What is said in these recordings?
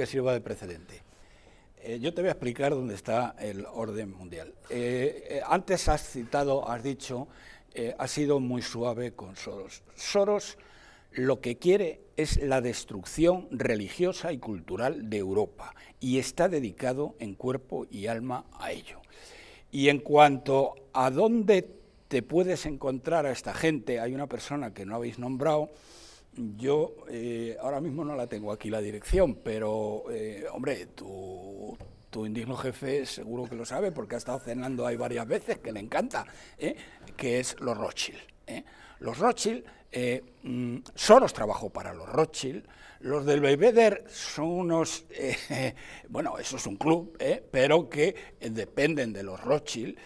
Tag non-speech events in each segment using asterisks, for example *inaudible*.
que sirva de precedente. Eh, yo te voy a explicar dónde está el orden mundial. Eh, eh, antes has citado, has dicho, ha sido muy suave con Soros. Soros lo que quiere es la destrucción religiosa y cultural de Europa y está dedicado en cuerpo y alma a ello. Y en cuanto a dónde te puedes encontrar a esta gente, hay una persona que no habéis nombrado, yo eh, ahora mismo no la tengo aquí la dirección, pero eh, hombre, tu, indigno jefe seguro que lo sabe porque ha estado cenando ahí varias veces, que le encanta, ¿eh? que es los Rothschild. Los Rothschild, mm, son los trabajo para los Rothschild, los del beveder son unos, *laughs* bueno, eso es un club, pero que dependen de los Rothschild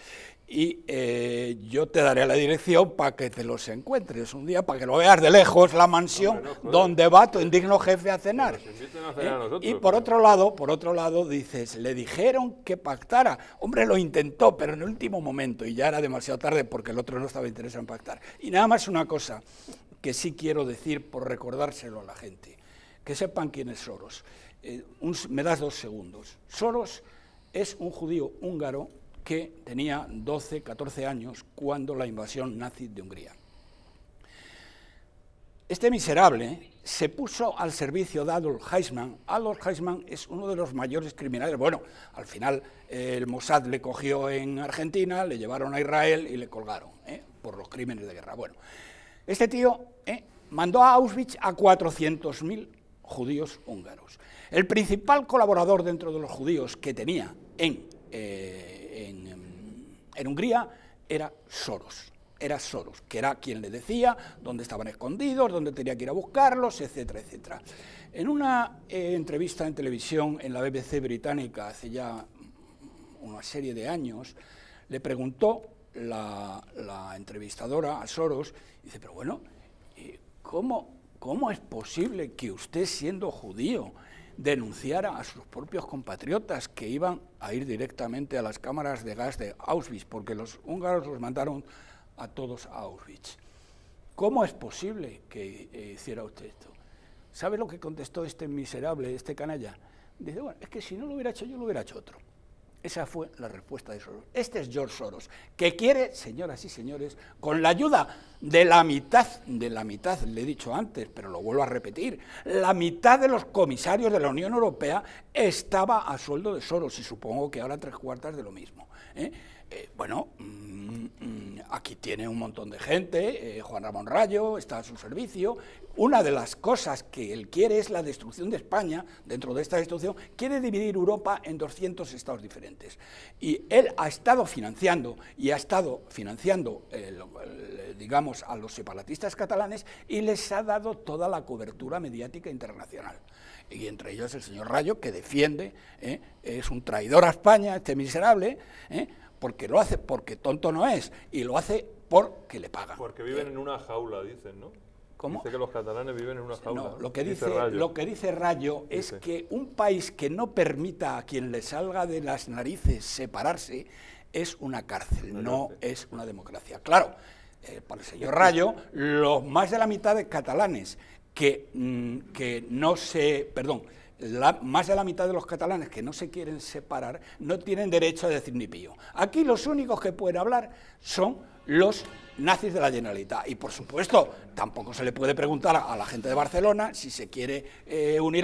y eh, yo te daré la dirección para que te los encuentres un día, para que lo veas de lejos la mansión donde va tu indigno jefe a cenar. ¿Eh? y por otro lado, por otro lado dices, le dijeron que pactara. Hombre, lo intentó, pero en el último momento y ya era demasiado tarde porque el otro no estaba interesado en pactar. Y nada más una cosa que sí quiero decir por recordárselo a la gente, que sepan quién es Soros. Eh, me das dos segundos. Soros es un judío húngaro que tenía 12, 14 años cuando la invasión nazi de Hungría. Este miserable se puso al servicio de Adolf Heisman. Adolf Heisman es uno de los mayores criminales. Bueno, al final eh, el Mossad le cogió en Argentina, le llevaron a Israel y le colgaron eh, por los crímenes de guerra. Bueno, este tío eh, mandó a Auschwitz a 400.000 judíos húngaros. El principal colaborador dentro de los judíos que tenía en en Hungría era Soros. Era Soros, que era quien le decía dónde estaban escondidos, dónde tenía que ir a buscarlos, etcétera, etcétera. En una eh, entrevista en televisión en la BBC británica hace ya una serie de años, le preguntó la, entrevistadora a Soros, dice, pero bueno, eh, ¿cómo, ¿cómo es posible que usted siendo judío denunciara a sus propios compatriotas que iban a ir directamente a las cámaras de gas de Auschwitz, porque los húngaros los mandaron a todos a Auschwitz. ¿Cómo es posible que eh, hiciera usted esto? ¿Sabe lo que contestó este miserable, este canalla? Dice, bueno, es que si no lo hubiera hecho yo, lo hubiera hecho otro. Esa fue la respuesta de Soros. Este es George Soros, que quiere, señoras y señores, con la ayuda de la mitad, de la mitad, le he dicho antes, pero lo vuelvo a repetir, la mitad de los comisarios de la Unión Europea estaba a sueldo de Soros y supongo que ahora tres cuartas de lo mismo. ¿eh? Eh, bueno, mm, mm, aquí tiene un montón de gente, eh, Juan Ramón Rayo está a su servicio. Una de las cosas que él quiere es la destrucción de España, dentro de esta destrucción, quiere dividir Europa en 200 estados diferentes. Y él ha estado financiando, y ha estado financiando, digamos, a los separatistas catalanes y les ha dado toda la cobertura mediática internacional y entre ellos el señor Rayo, que defiende, eh, es un traidor a España, este miserable, porque lo hace porque tonto no es y lo hace porque le pagan. Porque viven eh, en una jaula, dicen, ¿no? ¿Cómo? Dice que los catalanes viven en una jaula. No, lo que dice, Rayo, lo que dice Rayo es que un país que no permita a quien le salga de las narices separarse es una cárcel, no, es una democracia. Claro, eh, para el señor Rayo, los más de la mitad de catalanes que, mm, que no se... Perdón, más de la mitad de los catalanes que no se quieren separar no tienen derecho a decir ni pío. Aquí los únicos que pueden hablar son los nazis de la Generalitat. Y por supuesto, tampoco se le puede preguntar a, la gente de Barcelona si se quiere eh, unir a...